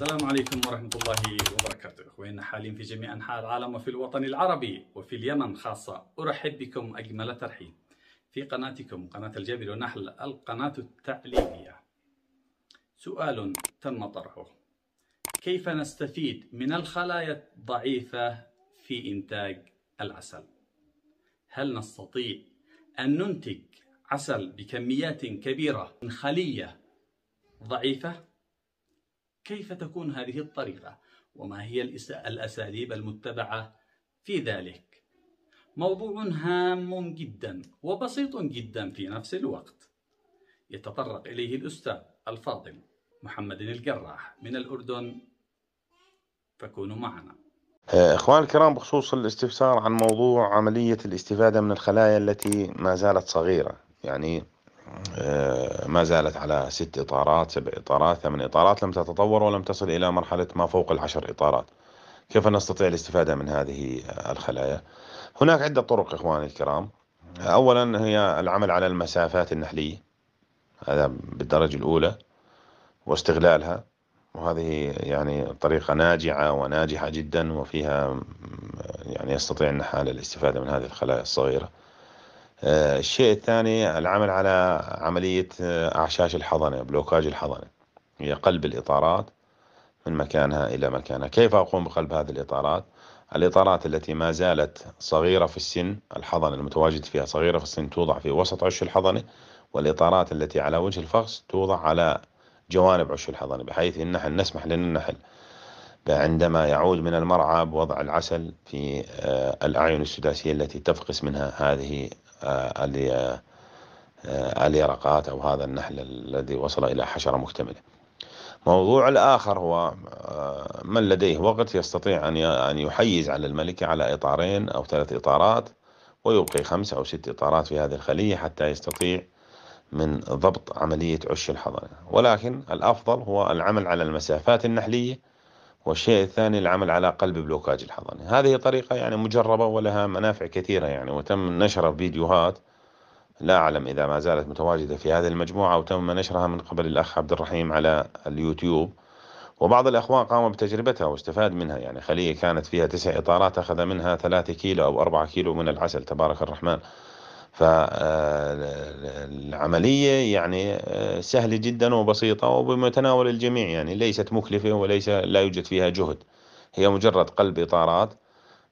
السلام عليكم ورحمة الله وبركاته أخواننا حاليا في جميع أنحاء العالم وفي الوطن العربي وفي اليمن خاصة أرحب بكم أجمل ترحيب في قناتكم قناة الجبل والنحل القناة التعليمية سؤال تم طرحه كيف نستفيد من الخلايا الضعيفة في إنتاج العسل؟ هل نستطيع أن ننتج عسل بكميات كبيرة من خلية ضعيفة؟ كيف تكون هذه الطريقة؟ وما هي الأساليب المتبعة في ذلك؟ موضوع هام جدا وبسيط جدا في نفس الوقت يتطرق إليه الأستاذ الفاضل محمد القراح من الأردن فكونوا معنا آه، إخوان الكرام بخصوص الاستفسار عن موضوع عملية الاستفادة من الخلايا التي ما زالت صغيرة يعني آه، ما زالت على ست إطارات سبع إطارات ثمان إطارات لم تتطور ولم تصل إلى مرحلة ما فوق العشر إطارات كيف نستطيع الاستفادة من هذه الخلايا هناك عدة طرق إخواني الكرام أولا هي العمل على المسافات النحلية هذا بالدرجة الأولى واستغلالها وهذه يعني طريقة ناجعة وناجحة جدا وفيها يعني يستطيع النحال الاستفادة من هذه الخلايا الصغيرة آه، الشيء الثاني العمل على عملية آه، أعشاش الحضنة بلوكاج الحضنة هي قلب الإطارات من مكانها إلى مكانها كيف أقوم بقلب هذه الإطارات الإطارات التي ما زالت صغيرة في السن الحضنة المتواجد فيها صغيرة في السن توضع في وسط عش الحضنة والإطارات التي على وجه الفخذ توضع على جوانب عش الحضنة بحيث النحل نسمح للنحل عندما يعود من المرعى بوضع العسل في آه، الأعين السداسية التي تفقس منها هذه آه، اليرقات آه، أو هذا النحل الذي وصل إلى حشرة مكتملة موضوع الآخر هو آه، من لديه وقت يستطيع أن يحيز على الملكة على إطارين أو ثلاث إطارات ويبقي خمس أو ست إطارات في هذه الخلية حتى يستطيع من ضبط عملية عش الحضانة ولكن الأفضل هو العمل على المسافات النحلية والشيء الثاني العمل على قلب بلوكاج الحضانة هذه طريقة يعني مجربة ولها منافع كثيرة يعني وتم نشر فيديوهات لا أعلم إذا ما زالت متواجدة في هذه المجموعة وتم نشرها من قبل الأخ عبد الرحيم على اليوتيوب وبعض الأخوان قاموا بتجربتها واستفاد منها يعني خلية كانت فيها تسع إطارات أخذ منها ثلاثة كيلو أو أربعة كيلو من العسل تبارك الرحمن فالعملية يعني آه، سهلة جدا وبسيطة وبمتناول الجميع يعني ليست مكلفة وليس لا يوجد فيها جهد هي مجرد قلب إطارات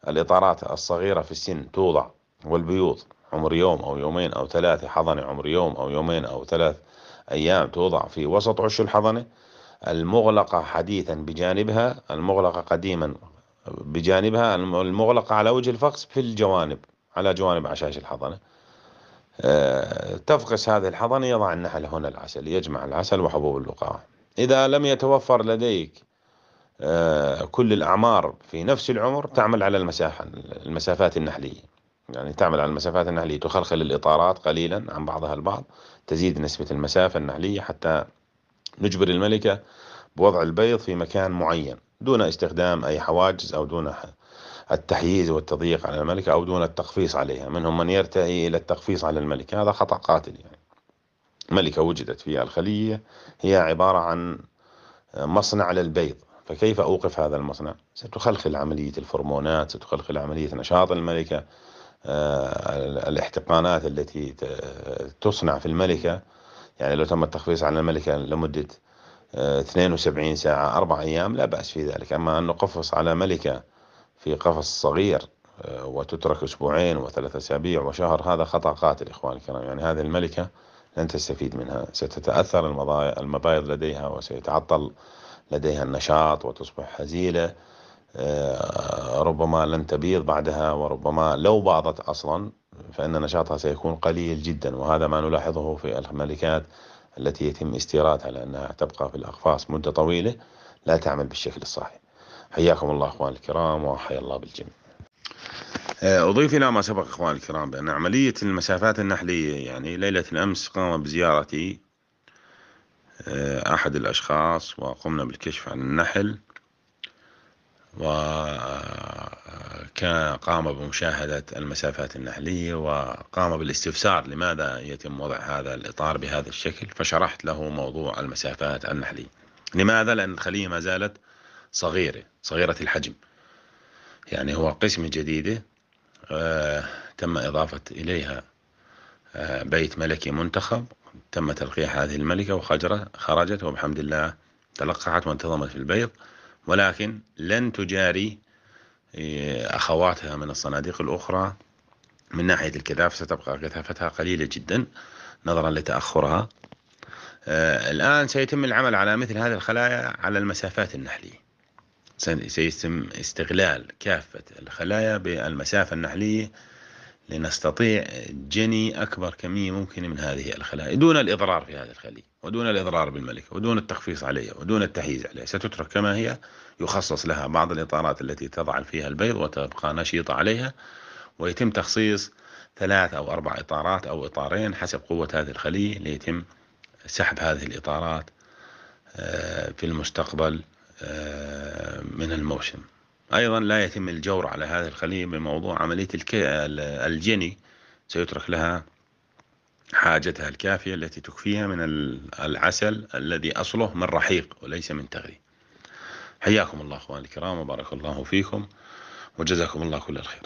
الإطارات الصغيرة في السن توضع والبيوض عمر يوم أو يومين أو ثلاثة حضنة عمر يوم أو يومين أو ثلاث أيام توضع في وسط عش الحضنة المغلقة حديثا بجانبها المغلقة قديما بجانبها المغلقة على وجه الفقس في الجوانب على جوانب عشاش الحضنة آه، تفقس هذه الحضنة يضع النحل هنا العسل يجمع العسل وحبوب اللقاح إذا لم يتوفر لديك آه، كل الأعمار في نفس العمر تعمل على المساحة المسافات النحلية يعني تعمل على المسافات النحلية تخلخل الإطارات قليلا عن بعضها البعض تزيد نسبة المسافة النحلية حتى نجبر الملكة بوضع البيض في مكان معين دون استخدام أي حواجز أو دون التحييز والتضييق على الملكة أو دون التقفيص عليها منهم من يرتهي إلى التقفيص على الملكة هذا خطأ قاتل يعني ملكة وجدت فيها الخلية هي عبارة عن مصنع للبيض فكيف أوقف هذا المصنع؟ ستخلخل عملية الفرمونات ستخلخل عملية نشاط الملكة آه، الاحتقانات التي تصنع في الملكة يعني لو تم التخفيص على الملكة لمدة 72 آه، ساعة أربع أيام لا بأس في ذلك أما أن نقفص على ملكة في قفص صغير آه، وتترك أسبوعين وثلاثة أسابيع وشهر هذا خطأ قاتل إخواني الكرام يعني هذه الملكة لن تستفيد منها ستتأثر المبايض لديها وسيتعطل لديها النشاط وتصبح هزيلة آه، ربما لن تبيض بعدها وربما لو باضت أصلا فإن نشاطها سيكون قليل جدا وهذا ما نلاحظه في الملكات التي يتم استيرادها لأنها تبقى في الأقفاص مدة طويلة لا تعمل بالشكل الصحيح حياكم الله اخواني الكرام وحيا الله بالجميع آه، أضيف إلى ما سبق إخواني الكرام بأن عملية المسافات النحلية يعني ليلة الأمس قام بزيارتي آه، أحد الأشخاص وقمنا بالكشف عن النحل وقام آه، بمشاهدة المسافات النحلية وقام بالاستفسار لماذا يتم وضع هذا الإطار بهذا الشكل فشرحت له موضوع المسافات النحلية لماذا؟ لأن الخلية ما زالت صغيرة صغيرة الحجم يعني هو قسمة جديدة آه، تم إضافة إليها آه، بيت ملكي منتخب تم تلقيح هذه الملكة وخرجت وبحمد الله تلقحت وانتظمت في البيض ولكن لن تجاري آه، أخواتها من الصناديق الأخرى من ناحية الكثافة ستبقى كثافتها قليلة جدا نظرا لتأخرها الآن سيتم العمل على مثل هذه الخلايا على المسافات النحلية سيتم استغلال كافة الخلايا بالمسافة النحلية لنستطيع جني أكبر كمية ممكنة من هذه الخلايا دون الإضرار في هذه الخلية ودون الإضرار بالملكة ودون التخفيص عليها ودون التحيز عليها ستترك كما هي يخصص لها بعض الإطارات التي تضع فيها البيض وتبقى نشيطة عليها ويتم تخصيص ثلاث أو أربع إطارات أو إطارين حسب قوة هذه الخلية ليتم سحب هذه الإطارات آه، في المستقبل آه، من الموسم أيضا لا يتم الجور على هذه الخلية بموضوع عملية الجني سيترك لها حاجتها الكافية التي تكفيها من العسل الذي أصله من رحيق وليس من تغري حياكم الله أخواني الكرام وبارك الله فيكم وجزاكم الله كل الخير